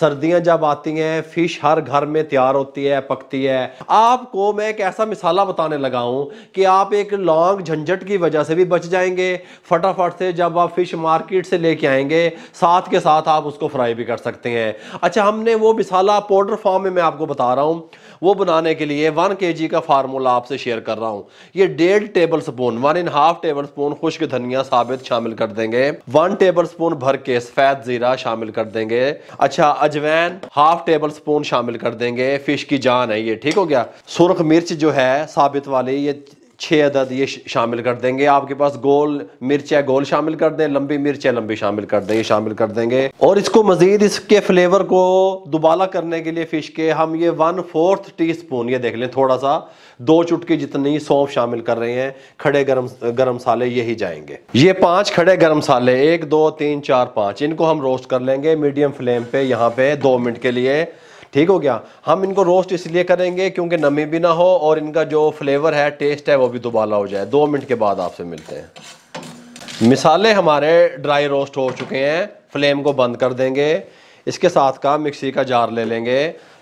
सर्दियां जब आती हैं फिश हर घर में तैयार होती है पकती है आपको मैं एक ऐसा मिसाला बताने लगा हूं कि आप एक लॉन्ग झंझट की वजह से भी बच जाएंगे फटाफट से जब आप फिश मार्केट से लेके आएंगे साथ के साथ आप उसको फ्राई भी कर सकते हैं अच्छा हमने वो मिसाला पाउडर फॉर्म में मैं आपको बता रहा हूँ वो बनाने के लिए वन के जी का फार्मूला आपसे शेयर कर रहा हूँ ये डेढ़ tablespoon one and half tablespoon खुश्क धनिया साबित शामिल कर देंगे वन टेबल स्पून भर के सफ़ेद ज़ीरा शामिल कर देंगे अच्छा अजवैन हाफ टेबल स्पून शामिल कर देंगे फिश की जान है ये ठीक हो गया सुरख मिर्च जो है साबित वाली ये छः अदद ये शामिल कर देंगे आपके पास गोल मिर्च है गोल शामिल कर दें लंबी मिर्च है लंबी शामिल कर दें ये शामिल कर देंगे और इसको मज़ीद इसके फ्लेवर को दुबाला करने के लिए फ़िश के हम ये वन फोर्थ टी स्पून ये देख लें थोड़ा सा दो चुटकी जितनी सौंफ शामिल कर रहे हैं खड़े गर्म गर्म मसाले यही जाएंगे ये पाँच खड़े गर्म मसाले एक दो तीन चार पाँच इनको हम रोस्ट कर लेंगे मीडियम फ्लेम पे यहाँ पे दो मिनट के लिए ठीक हो गया हम इनको रोस्ट इसलिए करेंगे क्योंकि नमी भी ना हो और इनका जो फ्लेवर है टेस्ट है वो भी दोबाला हो जाए दो मिनट के बाद आपसे मिलते हैं मिसालें हमारे ड्राई रोस्ट हो चुके हैं फ्लेम को बंद कर देंगे इसके साथ का मिक्सी का जार ले लेंगे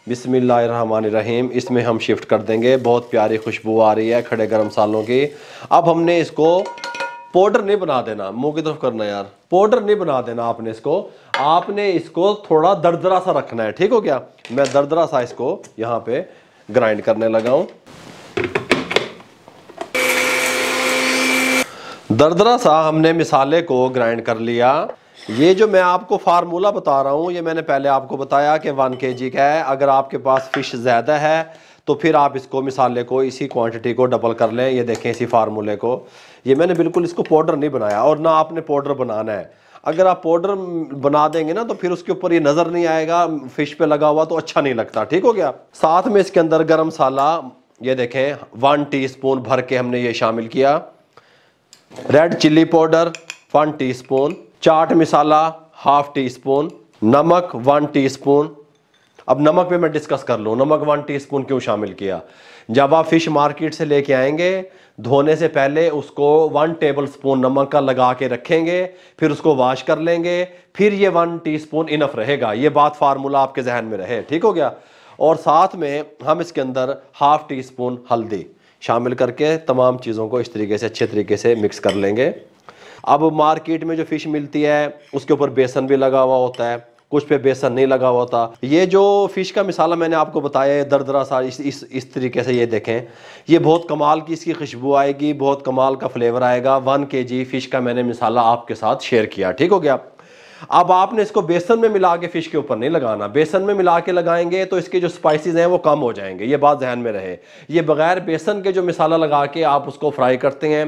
बिसमीम इसमें हम शिफ्ट कर देंगे बहुत प्यारी खुशबू आ रही है खड़े गर्म मसालों की अब हमने इसको पाउडर नहीं बना देना मुँह की तरफ करना यार पाउडर नहीं बना देना आपने इसको आपने इसको थोड़ा दरदरा सा रखना है ठीक हो गया मैं दरदरा सा इसको यहाँ पे ग्राइंड करने लगा हूं दरदरा सा हमने मिसाले को ग्राइंड कर लिया ये जो मैं आपको फार्मूला बता रहा हूँ ये मैंने पहले आपको बताया कि वन के जी का है अगर आपके पास फिश ज़्यादा है तो फिर आप इसको मिसाले को इसी क्वांटिटी को डबल कर लें ये देखें इसी फार्मूले को ये मैंने बिल्कुल इसको पाउडर नहीं बनाया और ना आपने पाउडर बनाना है अगर आप पाउडर बना देंगे ना तो फिर उसके ऊपर ये नज़र नहीं आएगा फिश पे लगा हुआ तो अच्छा नहीं लगता ठीक हो गया साथ में इसके अंदर गर्म मसाला ये देखें वन टी भर के हमने ये शामिल किया red chilli powder one T चाट मसाला हाफ टी स्पून नमक वन स्पून अब नमक पे मैं डिस्कस कर लूँ नमक वन टीस्पून क्यों शामिल किया जब आप फिश मार्केट से लेके आएंगे धोने से पहले उसको वन टेबल स्पून नमक का लगा के रखेंगे फिर उसको वॉश कर लेंगे फिर ये वन टी इनफ रहेगा ये बात फार्मूला आपके जहन में रहे ठीक हो गया और साथ में हम इसके अंदर हाफ टी स्पून हल्दी शामिल करके तमाम चीज़ों को इस तरीके से अच्छे तरीके से मिक्स कर लेंगे अब मार्केट में जो फ़िश मिलती है उसके ऊपर बेसन भी लगा हुआ होता है कुछ पे बेसन नहीं लगा हुआ था ये जो फिश का मिसाला मैंने आपको बताया है दरा सा इस, इस इस तरीके से ये देखें ये बहुत कमाल की इसकी खुशबू आएगी बहुत कमाल का फ्लेवर आएगा वन के जी फिश का मैंने मिसाला आपके साथ शेयर किया ठीक हो गया अब आपने इसको बेसन में मिला के फिश के ऊपर नहीं लगाना बेसन में मिला के लगाएंगे तो इसके जो स्पाइसेस हैं वो कम हो जाएंगे ये बात जहन में रहे ये बगैर बेसन के जो मिसाला लगा के आप उसको फ्राई करते हैं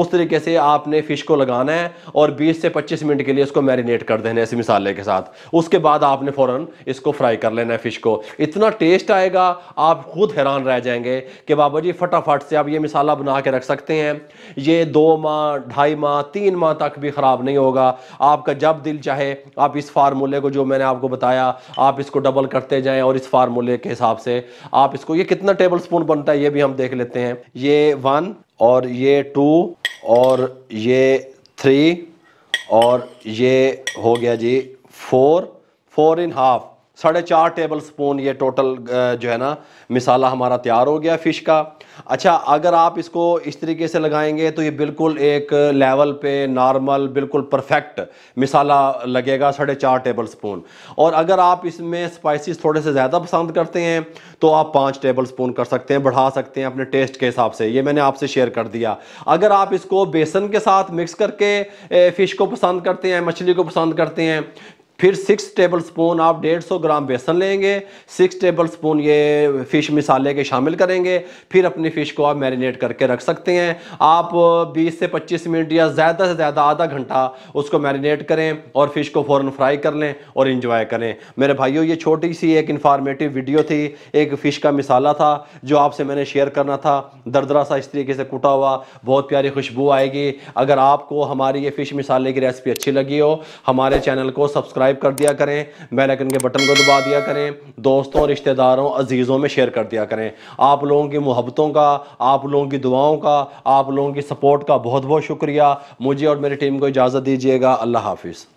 उस तरीके से आपने फिश को लगाना है और बीस से पच्चीस मिनट के लिए इसको मैरिनेट कर देना है इस मिसाले के साथ उसके बाद आपने फ़ौरन इसको फ्राई कर लेना है फिश को इतना टेस्ट आएगा आप खुद हैरान रह जाएंगे कि बाबा जी फटाफट से आप ये मिसाला बना के रख सकते हैं ये दो माह ढाई माह तीन माह तक भी ख़राब नहीं होगा आपका जब दिल चाहिए चाहे आप इस फार्मूले को जो मैंने आपको बताया आप इसको डबल करते जाएं और इस फार्मूले के हिसाब से आप इसको ये कितना टेबल स्पून बनता है ये भी हम देख लेते हैं ये वन और ये टू और ये थ्री और ये हो गया जी फोर फोर इन हाफ साढ़े चार टेबल स्पून ये टोटल जो है ना मिसाला हमारा तैयार हो गया फ़िश का अच्छा अगर आप इसको इस तरीके से लगाएंगे तो ये बिल्कुल एक लेवल पे नॉर्मल बिल्कुल परफेक्ट मिसाला लगेगा साढ़े चार टेबल स्पून और अगर आप इसमें स्पाइसेस थोड़े से ज़्यादा पसंद करते हैं तो आप पाँच टेबल स्पून कर सकते हैं बढ़ा सकते हैं अपने टेस्ट के हिसाब से ये मैंने आपसे शेयर कर दिया अगर आप इसको बेसन के साथ मिक्स करके फ़िश को पसंद करते हैं मछली को पसंद करते हैं फिर सिक्स टेबल स्पून आप डेढ़ सौ ग्राम बेसन लेंगे सिक्स टेबल स्पून ये फ़िश मिसाले के शामिल करेंगे फिर अपनी फ़िश को आप मैरिनेट करके रख सकते हैं आप बीस से पच्चीस मिनट या ज़्यादा से ज़्यादा आधा घंटा उसको मैरिनेट करें और फ़िश को फ़ौर फ्राई कर लें और इन्जॉय करें मेरे भाइयों ये छोटी सी एक इन्फॉर्मेटिव वीडियो थी एक फ़िश का मिसाला था जो आपसे मैंने शेयर करना था दरदरा सा इस तरीके से कुटा हुआ बहुत प्यारी खुशबू आएगी अगर आपको हमारी ये फ़िश मिसाले की रेसिपी अच्छी लगी हो हमारे चैनल को सब्सक्राइब सब्सक्राइब कर दिया करें बेल आइकन के बटन को दबा दिया करें दोस्तों और रिश्तेदारों अजीज़ों में शेयर कर दिया करें आप लोगों की मोहब्बतों का आप लोगों की दुआओं का आप लोगों की सपोर्ट का बहुत बहुत शुक्रिया मुझे और मेरी टीम को इजाज़त दीजिएगा अल्लाह हाफिज़